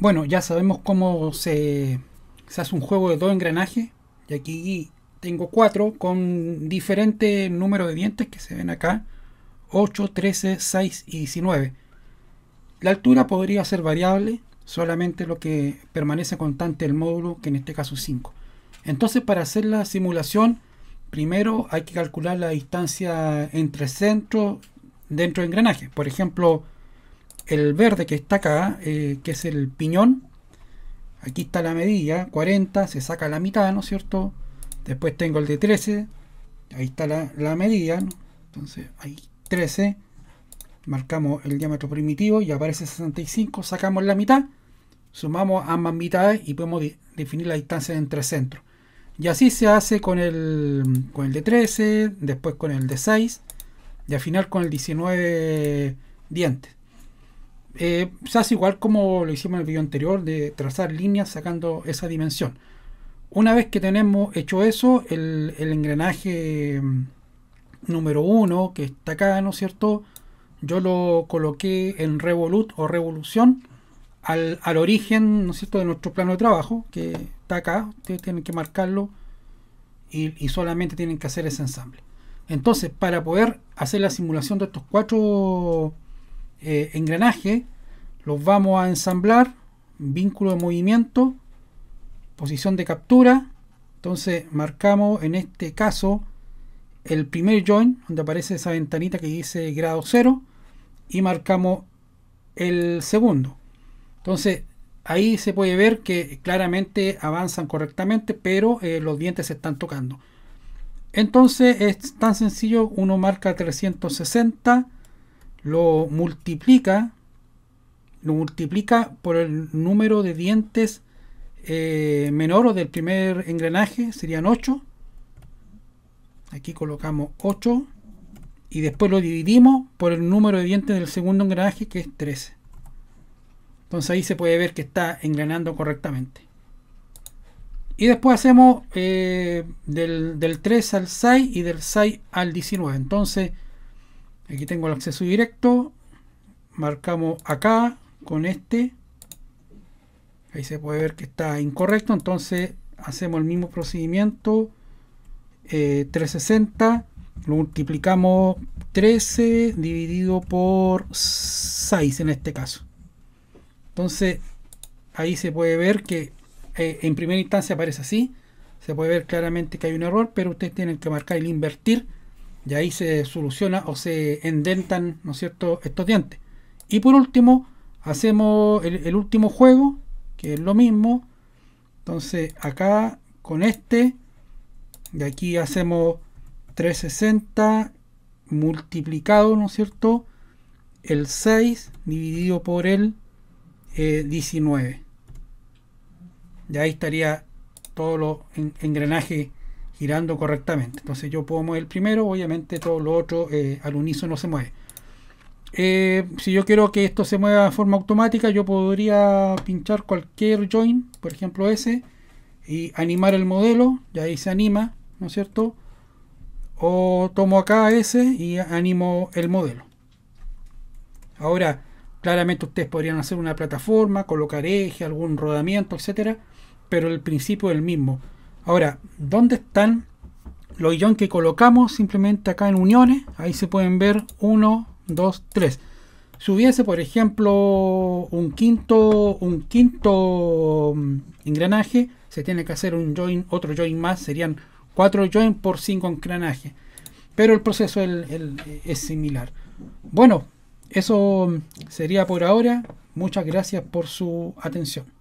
Bueno, ya sabemos cómo se, hace un juego de dos engranajes. Y aquí tengo cuatro con diferente número de dientes que se ven acá. 8, 13, 6 y 19. La altura podría ser variable, solamente lo que permanece constante el módulo, que en este caso es 5. Entonces para hacer la simulación, primero hay que calcular la distancia entre centro dentro de engranaje. Por ejemplo, el verde que está acá, eh, que es el piñón, aquí está la medida, 40, se saca la mitad, ¿no es cierto? Después tengo el de 13, ahí está la, medida, entonces hay 13, marcamos el diámetro primitivo y aparece 65, sacamos la mitad, sumamos ambas mitades y podemos definir la distancia entre centros. Y así se hace con el, con el de 13, después con el de 6 y al final con el 19 dientes. Eh, se hace igual como lo hicimos en el video anterior, de trazar líneas sacando esa dimensión. Una vez que tenemos hecho eso, el, el engranaje mm, número 1, que está acá, ¿no es cierto? Yo lo coloqué en Revolut o Revolución al, origen, ¿no es cierto?, de nuestro plano de trabajo, que está acá, ustedes tienen que marcarlo y, y solamente tienen que hacer ese ensamble. Entonces, para poder hacer la simulación de estos cuatro eh, engranaje, los vamos a ensamblar, vínculo de movimiento, posición de captura, entonces marcamos en este caso el primer join, donde aparece esa ventanita que dice grado 0, y marcamos el segundo. Entonces ahí se puede ver que claramente avanzan correctamente, pero eh, los dientes se están tocando. Entonces es tan sencillo, uno marca 360 lo multiplica, lo multiplica por el número de dientes eh, menor o del primer engranaje, serían 8. Aquí colocamos 8 y después lo dividimos por el número de dientes del segundo engranaje que es 13. Entonces ahí se puede ver que está engranando correctamente. Y después hacemos eh, del, del 3 al 6 y del 6 al 19. Entonces aquí tengo el acceso directo marcamos acá con este ahí se puede ver que está incorrecto entonces hacemos el mismo procedimiento 360 eh, lo multiplicamos 13 dividido por 6 en este caso entonces ahí se puede ver que eh, en primera instancia aparece así se puede ver claramente que hay un error pero ustedes tienen que marcar el invertir y ahí se soluciona o se endentan, ¿no es cierto?, estos dientes. Y por último, hacemos el, último juego, que es lo mismo. Entonces acá con este, de aquí hacemos 360 multiplicado, ¿no es cierto?, el 6 dividido por el 19. Eh, y ahí estaría todo el engranaje girando correctamente. Entonces yo puedo mover el primero, obviamente todo lo otro eh, al unísono se mueve. Eh, si yo quiero que esto se mueva de forma automática, yo podría pinchar cualquier join, por ejemplo ese, y animar el modelo, ya ahí se anima, ¿no es cierto? O tomo acá ese y animo el modelo. Ahora, claramente ustedes podrían hacer una plataforma, colocar eje, algún rodamiento, etcétera, pero el principio es el mismo. Ahora, ¿dónde están los join que colocamos? Simplemente acá en uniones, ahí se pueden ver 1, 2, 3. Si hubiese, por ejemplo, un quinto, un quinto mm, engranaje, se tiene que hacer un join, otro join más, serían 4 join por 5 engranajes. Pero el proceso es similar. Bueno, eso mm, sería por ahora. Muchas gracias por su atención.